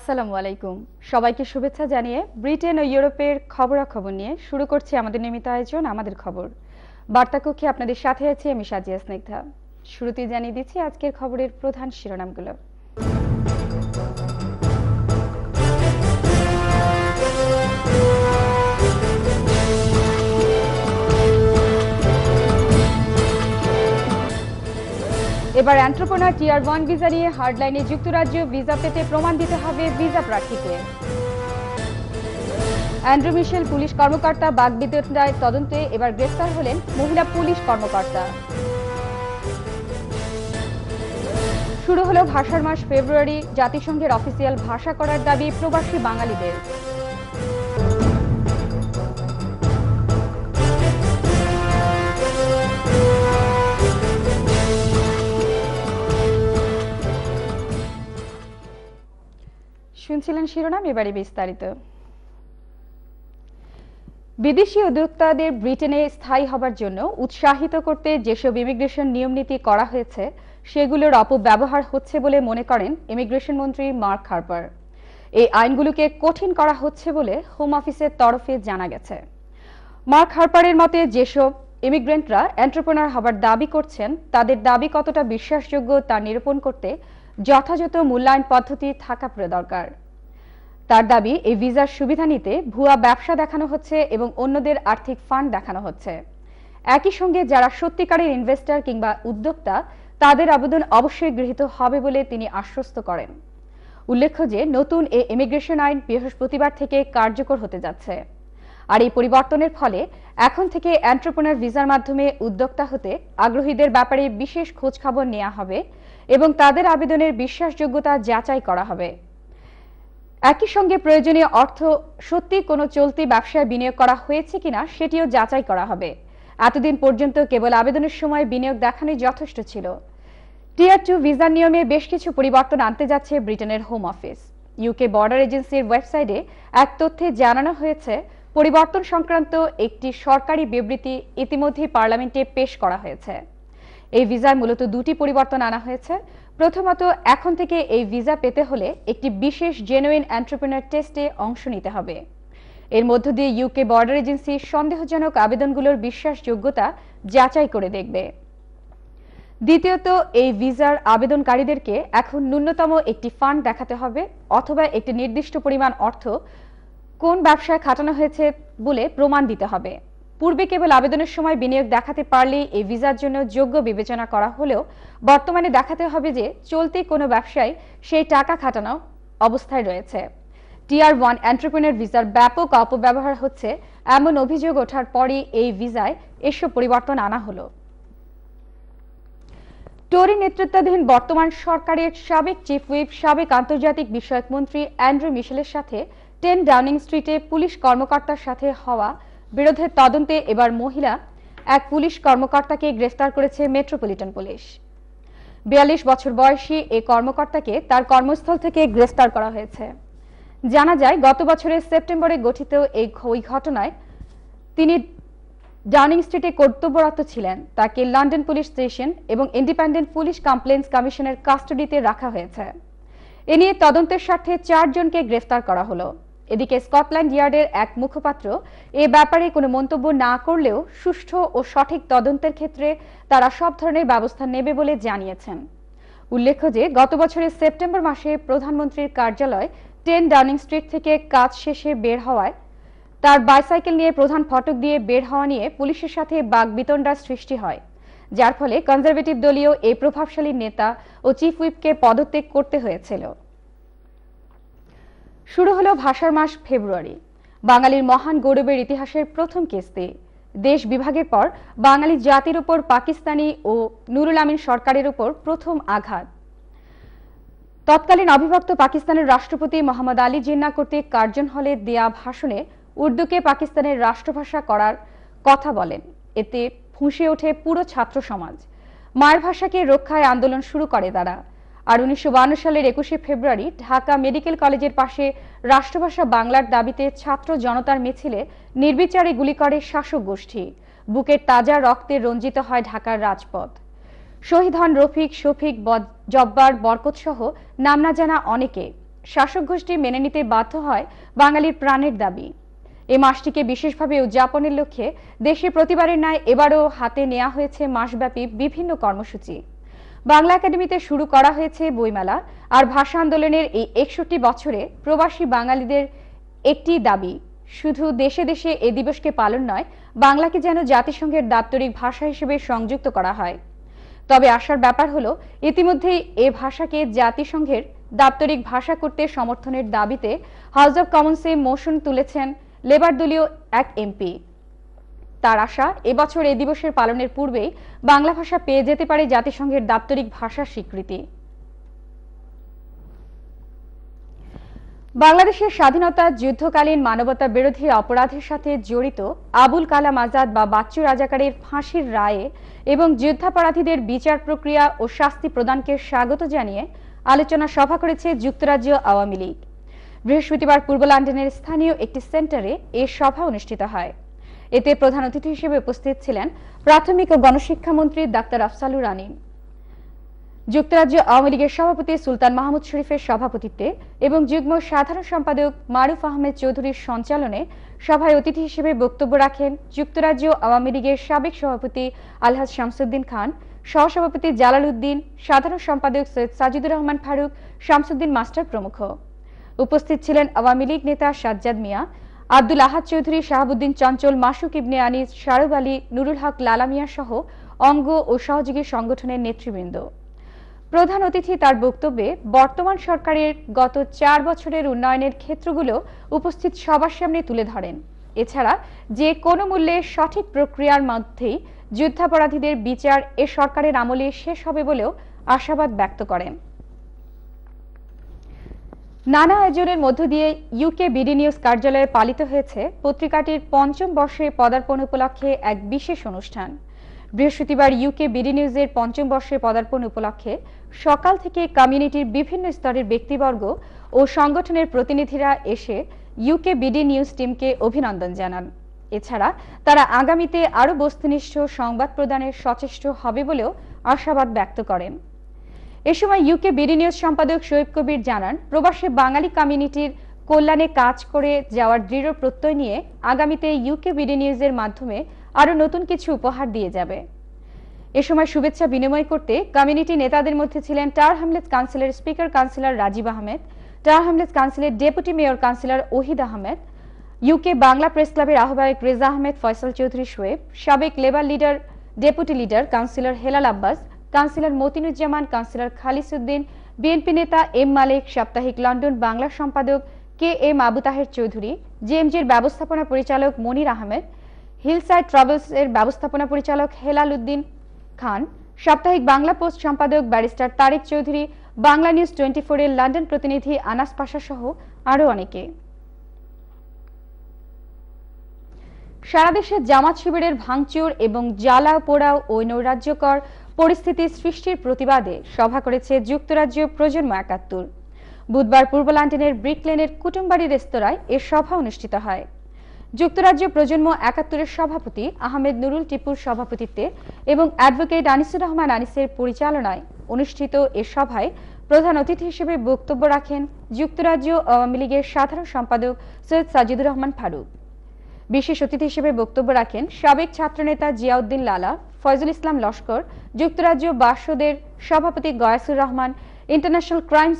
আসসালামু আলাইকুম সবাইকে শুভেচ্ছা জানিয়ে ব্রিটেন ও ইউরোপের খবরাখবর নিয়ে শুরু করছি আমাদের নিয়মিত আয়োজন আমাদের খবর বার্তাকক্ষে আপনাদের সাথে আছি আমি সাজিয়া স্নিগ্ধা শুরুতেই জানিয়ে দিচ্ছি আজকের খবরের প্রধান শিরোনামগুলো এবার অ্যান্ট্রোপনার টিয়ার ওয়ান ভিসা নিয়ে হার্ডলাইনে যুক্তরাজ্য ভিসা পেতে প্রমাণ দিতে হবে ভিসা প্রার্থীকে অ্যান্ড্রু মিশেল পুলিশ কর্মকর্তা বাগবিদ্যায় তদন্তে এবার গ্রেফতার হলেন মহিলা পুলিশ কর্মকর্তা শুরু হলো ভাষার মাস ফেব্রুয়ারি জাতিসংঘের অফিসিয়াল ভাষা করার দাবি প্রবাসী বাঙালিদের ছিলেন শিরোনাম এবারে বিস্তারিত বিদেশি উদ্যোক্তাদের ব্রিটেনে স্থায়ী হবার জন্য উৎসাহিত করতে যেসব ইমিগ্রেশন নিয়মনীতি করা হয়েছে সেগুলোর অপব্যবহার হচ্ছে বলে মনে করেন ইমিগ্রেশন মন্ত্রী মার্ক হার্পার এই আইনগুলোকে কঠিন করা হচ্ছে বলে হোম অফিসের তরফে জানা গেছে মার্ক হার্পারের মতে যেসব ইমিগ্রেন্টরা এন্টারপ্রেনার হবার দাবি করছেন তাদের দাবি কতটা বিশ্বাসযোগ্য তা নিরূপণ করতে যথাযথ মূল্যায়ন পদ্ধতি থাকা দরকার তার দাবি এই ভিসার সুবিধা নিতে ভুয়া ব্যবসা দেখানো হচ্ছে এবং অন্যদের আর্থিক ফান্ড দেখানো হচ্ছে একই সঙ্গে যারা সত্যিকারের ইনভেস্টর কিংবা উদ্যোক্তা তাদের আবেদন অবশ্যই গৃহীত হবে বলে তিনি আশ্বস্ত করেন উল্লেখ্য যে নতুন এই ইমিগ্রেশন আইন বৃহস্পতিবার থেকে কার্যকর হতে যাচ্ছে আর এই পরিবর্তনের ফলে এখন থেকে এন্টারপ্রেনার ভিসার মাধ্যমে উদ্যোক্তা হতে আগ্রহীদের ব্যাপারে বিশেষ খোঁজখবর নেওয়া হবে এবং তাদের আবেদনের বিশ্বাসযোগ্যতা যাচাই করা হবে একই সঙ্গে প্রয়োজনীয় অর্থ সত্যি কোনো চলতি ব্যবসায় বিনিয়োগ করা হয়েছে কিনা সেটিও যাচাই করা হবে এতদিন পর্যন্ত কেবল আবেদনের সময় বিনিয়োগ দেখানোই যথেষ্ট ছিল টিয়ার টু ভিসা নিয়মে বেশ কিছু পরিবর্তন আনতে যাচ্ছে ব্রিটেনের হোম অফিস ইউকে বর্ডার এজেন্সির ওয়েবসাইটে এক তথ্যে জানানো হয়েছে পরিবর্তন সংক্রান্ত একটি সরকারি বিবৃতি ইতিমধ্যে পার্লামেন্টে পেশ করা হয়েছে এই ভিসায় মূলত দুটি পরিবর্তন আনা হয়েছে প্রথমত এখন থেকে এই ভিসা পেতে হলে একটি বিশেষ জেনুইন এন্টারপ্রেনার টেস্টে অংশ নিতে হবে এর মধ্য দিয়ে ইউকে বর্ডার এজেন্সি সন্দেহজনক আবেদনগুলোর বিশ্বাসযোগ্যতা যাচাই করে দেখবে দ্বিতীয়ত এই ভিসার আবেদনকারীদেরকে এখন ন্যূনতম একটি ফান্ড দেখাতে হবে অথবা একটি নির্দিষ্ট পরিমাণ অর্থ কোন ব্যবসায় খাটানো হয়েছে বলে প্রমাণ দিতে হবে পূর্বে কেবল আবেদনের সময় বিনিয়োগ দেখাতে পারলে এই ভিসার জন্য যোগ্য বিবেচনা করা হলেও বর্তমানে দেখাতে হবে যে চলতি কোনো ব্যবসায় সেই টাকা খাটানো অবস্থায় রয়েছে টিআর ওয়ান এন্টারপ্রেনার ভিসার ব্যাপক অপব্যবহার হচ্ছে এমন অভিযোগ ওঠার পরই এই ভিসায় এসব পরিবর্তন আনা হলো টোরি নেতৃত্বাধীন বর্তমান সরকারের সাবেক চিফ হুইপ সাবেক আন্তর্জাতিক বিষয়ক মন্ত্রী অ্যান্ড্রু মিশেলের সাথে টেন ডাউনিং স্ট্রিটে পুলিশ কর্মকর্তার সাথে হওয়া বিরোধের তদন্তে এবার মহিলা এক পুলিশ কর্মকর্তাকে গ্রেফতার করেছে মেট্রোপলিটন পুলিশ বিয়াল্লিশ বছর বয়সী এই কর্মকর্তাকে তার কর্মস্থল থেকে গ্রেফতার করা হয়েছে জানা যায় গত বছরের সেপ্টেম্বরে গঠিত এই ওই ঘটনায় তিনি ডাউনিং স্ট্রিটে কর্তব্যরত ছিলেন তাকে লন্ডন পুলিশ স্টেশন এবং ইন্ডিপেন্ডেন্ট পুলিশ কমপ্লেন্স কমিশনের কাস্টডিতে রাখা হয়েছে এ নিয়ে তদন্তের স্বার্থে চারজনকে গ্রেফতার করা হলো এদিকে স্কটল্যান্ড ইয়ার্ডের এক মুখপাত্র এ ব্যাপারে কোনো মন্তব্য না করলেও সুষ্ঠু ও সঠিক তদন্তের ক্ষেত্রে তারা সব ধরনের ব্যবস্থা নেবে বলে জানিয়েছেন উল্লেখ্য যে গত বছরের সেপ্টেম্বর মাসে প্রধানমন্ত্রীর কার্যালয় টেন ডাউনিং স্ট্রিট থেকে কাজ শেষে বের হওয়ায় তার বাইসাইকেল নিয়ে প্রধান ফটক দিয়ে বের হওয়া নিয়ে পুলিশের সাথে বাঘ বিতণ্ডার সৃষ্টি হয় যার ফলে কনজারভেটিভ দলীয় এই প্রভাবশালী নেতা ও চিফ হুইপকে পদত্যাগ করতে হয়েছিল শুরু হলো ভাষার মাস ফেব্রুয়ারি বাঙালির মহান গৌরবের ইতিহাসের প্রথম কিস্তি দেশ বিভাগের পর বাঙালি জাতির উপর পাকিস্তানি ও নুরুল আমিন সরকারের উপর প্রথম আঘাত তৎকালীন অবিভক্ত পাকিস্তানের রাষ্ট্রপতি মোহাম্মদ আলী জিন্না কর্তৃক কার্জন হলে দেয়া ভাষণে উর্দুকে পাকিস্তানের রাষ্ট্রভাষা করার কথা বলেন এতে ফুঁসে ওঠে পুরো ছাত্র সমাজ মায়ের ভাষাকে রক্ষায় আন্দোলন শুরু করে তারা আর উনিশশো সালের একুশে ফেব্রুয়ারি ঢাকা মেডিকেল কলেজের পাশে রাষ্ট্রভাষা বাংলার দাবিতে ছাত্র জনতার মিছিলে নির্বিচারে গুলি করে শাসক গোষ্ঠী বুকের তাজা রক্তে রঞ্জিত হয় ঢাকার রাজপথ শহীদ হন রফিক শফিক জব্বার বরকতসহ নাম না জানা অনেকে শাসক গোষ্ঠী মেনে নিতে বাধ্য হয় বাঙালির প্রাণের দাবি এ মাসটিকে বিশেষভাবে উদযাপনের লক্ষ্যে দেশে প্রতিবারের ন্যায় এবারও হাতে নেওয়া হয়েছে মাসব্যাপী বিভিন্ন কর্মসূচি বাংলা একাডেমিতে শুরু করা হয়েছে বইমেলা আর ভাষা আন্দোলনের এই একষট্টি বছরে প্রবাসী বাঙালিদের একটি দাবি শুধু দেশে দেশে এ দিবসকে পালন নয় বাংলাকে যেন জাতিসংঘের দাপ্তরিক ভাষা হিসেবে সংযুক্ত করা হয় তবে আসার ব্যাপার হলো ইতিমধ্যেই এ ভাষাকে জাতিসংঘের দাপ্তরিক ভাষা করতে সমর্থনের দাবিতে হাউস অব কমন্সে মোশন তুলেছেন লেবার দলীয় এক এমপি তার আশা এবছর এ দিবসের পালনের পূর্বেই বাংলা ভাষা পেয়ে যেতে পারে জাতিসংঘের দাপ্তরিক ভাষা স্বীকৃতি বাংলাদেশের স্বাধীনতা যুদ্ধকালীন মানবতা বিরোধী অপরাধের সাথে জড়িত আবুল কালাম আজাদ বা বাচ্চু রাজাকারের ফাঁসির রায়ে এবং যুদ্ধাপরাধীদের বিচার প্রক্রিয়া ও শাস্তি প্রদানকে স্বাগত জানিয়ে আলোচনা সভা করেছে যুক্তরাজ্য আওয়ামী লীগ বৃহস্পতিবার পূর্ব লন্ডনের স্থানীয় একটি সেন্টারে এ সভা অনুষ্ঠিত হয় এতে প্রধান অতিথি হিসেবে উপস্থিত ছিলেন প্রাথমিক ও গণশিক্ষামন্ত্রী ডাক্তার আফসালু আনিম যুক্তরাজ্য আওয়ামী লীগের সভাপতি সুলতান মাহমুদ শরীফের সভাপতিত্বে এবং যুগ্ম সাধারণ সম্পাদক মারুফ আহমেদ চৌধুরীর সঞ্চালনে সভায় অতিথি হিসেবে বক্তব্য রাখেন যুক্তরাজ্য আওয়ামী লীগের সাবেক সভাপতি আলহাজ শামসুদ্দিন খান সহসভাপতি জালাল উদ্দিন সাধারণ সম্পাদক সৈয়দ সাজিদুর রহমান ফারুক শামসুদ্দিন মাস্টার প্রমুখ উপস্থিত ছিলেন আওয়ামী লীগ নেতা সাজ্জাদ মিয়া আব্দুল আহাদ চৌধুরী শাহাবুদ্দিন চঞ্চল মাসুক ইবনে আনিস শারুব আলী নুরুল হক লালামিয়া সহ অঙ্গ ও সহযোগী সংগঠনের নেতৃবৃন্দ প্রধান অতিথি তার বক্তব্যে বর্তমান সরকারের গত চার বছরের উন্নয়নের ক্ষেত্রগুলো উপস্থিত সবার সামনে তুলে ধরেন এছাড়া যে কোনো মূল্যে সঠিক প্রক্রিয়ার মধ্যেই যুদ্ধাপরাধীদের বিচার এ সরকারের আমলে শেষ হবে বলেও আশাবাদ ব্যক্ত করেন নানা আয়োজনের মধ্য দিয়ে ইউকে বিডি নিউজ কার্যালয়ে পালিত হয়েছে পত্রিকাটির পঞ্চম বর্ষে পদার্পণ উপলক্ষে এক বিশেষ অনুষ্ঠান বৃহস্পতিবার ইউকে বিডি নিউজের পঞ্চম বর্ষে পদার্পণ উপলক্ষে সকাল থেকে কমিউনিটির বিভিন্ন স্তরের ব্যক্তিবর্গ ও সংগঠনের প্রতিনিধিরা এসে ইউকে বিডি নিউজ টিমকে অভিনন্দন জানান এছাড়া তারা আগামীতে আরও বস্তুনিষ্ঠ সংবাদ প্রদানের সচেষ্ট হবে বলেও আশাবাদ ব্যক্ত করেন এ সময় ইউকে বিডি নিউজ সম্পাদক শোয়েব কবির জানান প্রবাসী বাঙালি কমিউনিটির কল্যাণে কাজ করে যাওয়ার দৃঢ় প্রত্যয় নিয়ে আগামীতে ইউকে বিডি নিউজের মাধ্যমে আরও নতুন কিছু উপহার দিয়ে যাবে এ সময় শুভেচ্ছা বিনিময় করতে কমিউনিটি নেতাদের মধ্যে ছিলেন টার হামলেস কাউন্সিলের speaker councillor Rajib Ahmed tower hamlets কাউন্সিলের deputy mayor councillor Ohid Ahmed UK Bangla press ক্লাবের আহ্বায়ক রেজা আহমেদ ফয়সাল চৌধুরী শোয়েব সাবেক Labour leader deputy leader councillor Helal Abbas councillor Motinuzzaman councillor Khalisuddin BNP নেতা এম মালিক সাপ্তাহিক লন্ডন বাংলা সম্পাদক কে এম আবু তাহের চৌধুরী জিএমজির ব্যবস্থাপনা পরিচালক মনির আহমেদ হিলসাইড ট্রাভেলস এর ব্যবস্থাপনা পরিচালক হেলাল উদ্দিন খান সাপ্তাহিক বাংলা পোস্ট সম্পাদক barrister Tarek Chowdhury Bangla news twenty four এর লন্ডন প্রতিনিধি আনাস পাশা সহ আরও অনেকে সারাদেশে জামাত শিবিরের ভাঙচুর এবং জ্বালা পোড়াও ও নৈরাজ্যকর পরিস্থিতি সৃষ্টির প্রতিবাদে সভা করেছে যুক্তরাজ্য প্রজন্ম একাত্তর বুধবার পূর্ব লন্ডনের ব্রিকলেনের কুটুম্বাড়ি রেস্তোরাঁয় এ সভা অনুষ্ঠিত হয় যুক্তরাজ্য প্রজন্ম একাত্তরের সভাপতি আহমেদ নুরুল টিপুর সভাপতিত্বে এবং অ্যাডভোকেট আনিসুর রহমান আনিসের পরিচালনায় অনুষ্ঠিত এ সভায় প্রধান অতিথি হিসেবে বক্তব্য রাখেন যুক্তরাজ্য আওয়ামী লীগের সাধারণ সম্পাদক সৈয়দ সাজিদুর রহমান ফারুক বিশেষ অতিথি হিসেবে বক্তব্য রাখেন সাবেক ছাত্রনেতা জিয়াউদ্দিন লালা ফয়জুল ইসলাম লস্কর যুক্তরাজ্য বাসদের সভাপতি Giasur Rahman international crime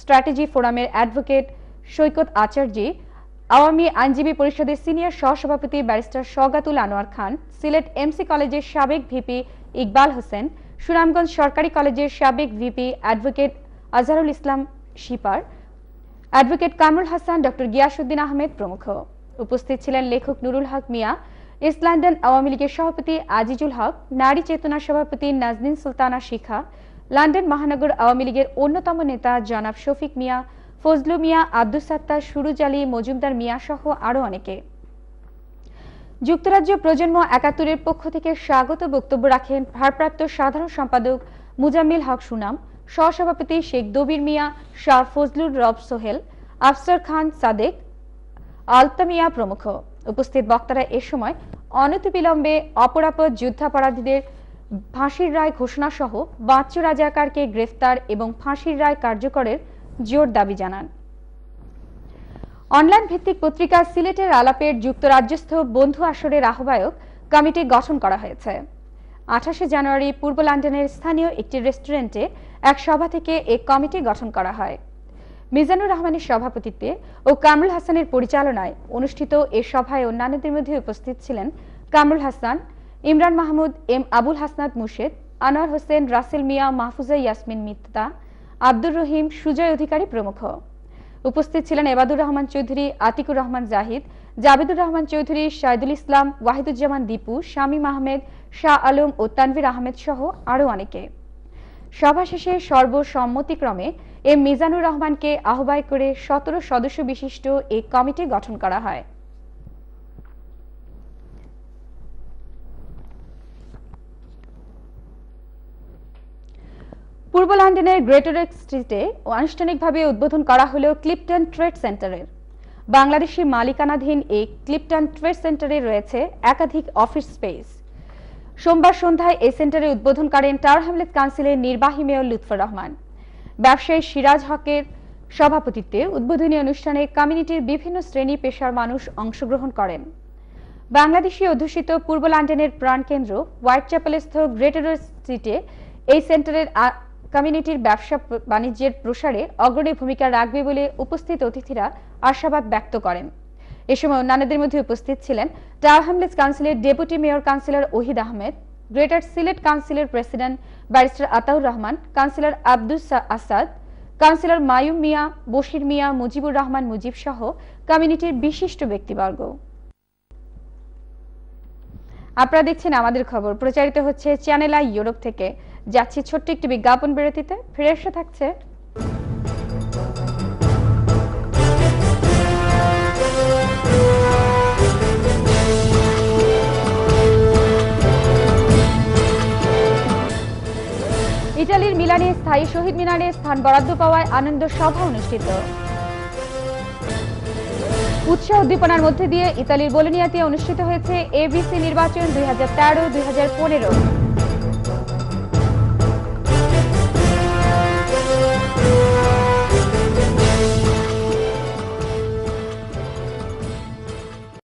strategy ফোরামের অ্যাডভোকেট সৈকত আচার্যি আওয়ামী আইনজীবী পরিষদের সিনিয়র সহসভাপতি ব্যারিস্টার সগাতুল আনোয়ার খান সিলেট এমসি কলেজের সাবেক ভিপি ইকবাল হোসেন সুনামগঞ্জ সরকারি কলেজের সাবেক VP advocate Azharul Islam Shipar advocate Kamrul Hasan doctor Giasuddin Ahmed প্রমুখ উপস্থিত ছিলেন লেখক নুরুল হক মিয়া ইস্ট লন্ডন আওয়ামী লীগের সভাপতি আজিজুল হক নারী চেতনা সভাপতি নাজনীন সুলতানা শিখা লন্ডন মহানগর আওয়ামী লীগের অন্যতম নেতা জনাব শফিক মিয়া ফজলু মিয়া আব্দুল সাত্তার সুরুজ আলী মজুমদার মিয়া সহ আরও অনেকে যুক্তরাজ্য প্রজন্ম একাত্তরের পক্ষ থেকে স্বাগত বক্তব্য রাখেন ভারপ্রাপ্ত সাধারণ সম্পাদক মুজাম্মিল হক সুনাম সহসভাপতি শেখ দবির মিয়া শাহ ফজলুর রব সোহেল আফসার খান সাদেক আলতামিয়া প্রমুখ উপস্থিত বক্তারা এ সময় অনতিবিলম্বে অপরাপদ যুদ্ধাপরাধীদের ফাঁসির রায় ঘোষণা সহ বাচ্চু রাজাকারকে গ্রেফতার এবং ফাঁসির রায় কার্যকরের জোর দাবি জানান অনলাইন ভিত্তিক পত্রিকা সিলেটের আলাপের যুক্তরাজ্যস্থ বন্ধু আসরের আহ্বায়ক কমিটি গঠন করা হয়েছে আঠাশে জানুয়ারি পূর্ব লন্ডনের স্থানীয় একটি রেস্টুরেন্টে এক সভা থেকে এ কমিটি গঠন করা হয় মিজানুর রহমানের সভাপতিত্বে ও কামরুল হাসানের পরিচালনায় অনুষ্ঠিত এ সভায় অন্যান্যদের মধ্যে উপস্থিত ছিলেন কামরুল হাসান ইমরান মাহমুদ এম আবুল হাসনাত মুর্শেদ আনোয়ার হোসেন রাসেল মিয়া মাহফুজা ইয়াসমিন মিত্তা আব্দুর রহিম সুজয় অধিকারী প্রমুখ উপস্থিত ছিলেন এবাদুর রহমান চৌধুরী আতিকুর রহমান জাহিদ জাবেদুর রহমান চৌধুরী শাহিদুল ইসলাম ওয়াহিদুজ্জামান দীপু শামীম আহমেদ শাহ আলম ও তানভীর আহমেদ সহ আরও অনেকে সভা শেষে সর্বসম্মতিক্রমে এম মিজানুর রহমানকে আহ্বায়ক করে সতেরো সদস্য বিশিষ্ট এই কমিটি গঠন করা হয় পূর্ব লন্ডনের গ্রেটার স্ট্রিটে আনুষ্ঠানিকভাবে উদ্বোধন করা হলো ক্লিপটন ট্রেড সেন্টারের বাংলাদেশি মালিকানাধীন এই ক্লিপটন ট্রেড সেন্টারে রয়েছে একাধিক অফিস স্পেস সোমবার সন্ধ্যায় এ সেন্টারে উদ্বোধন করেন টার হ্যামলেট কাউন্সিলের নির্বাহী মেয়র লুৎফর রহমান ব্যবসায়ী সিরাজ হকের সভাপতিত্বে উদ্বোধনী অনুষ্ঠানে কমিউনিটির বিভিন্ন শ্রেণী পেশার মানুষ অংশগ্রহণ করেন বাংলাদেশি অধ্যুষিত পূর্ব লন্ডনের প্রাণকেন্দ্র হোয়াইট চ্যাপেলস্থ গ্রেটার সিটে এই সেন্টারের কমিউনিটির ব্যবসা বাণিজ্যের প্রসারে অগ্রণী ভূমিকা রাখবে বলে উপস্থিত অতিথিরা আশাবাদ ব্যক্ত করেন এ সময় অন্যান্যদের মধ্যে উপস্থিত ছিলেন টার কাউন্সিলের deputy mayor councillor Ohid Ahmed greater Sylhet কাউন্সিলের president barrister Ataur Rahman councillor Abdus Asad councillor Mayum Mia Bashir Mia Mujibur Rahman Mujib সহ কমিউনিটির বিশিষ্ট ব্যক্তিবর্গ আপনারা দেখছেন আমাদের খবর প্রচারিত হচ্ছে চ্যানেল আই ইউরোপ থেকে যাচ্ছি ছোট্ট একটি বিজ্ঞাপন বিরতিতে ফিরে এসে থাকছে ইটালির মিলানে স্থায়ী শহীদ মিনারে স্থান বরাদ্দ পাওয়ায় আনন্দ সভা অনুষ্ঠিত উৎসাহ উদ্দীপনার মধ্যে দিয়ে ইতালির বোলোনিয়াতে অনুষ্ঠিত হয়েছে এবিসি নির্বাচন দুই হাজার তেরো দুই হাজার পনেরো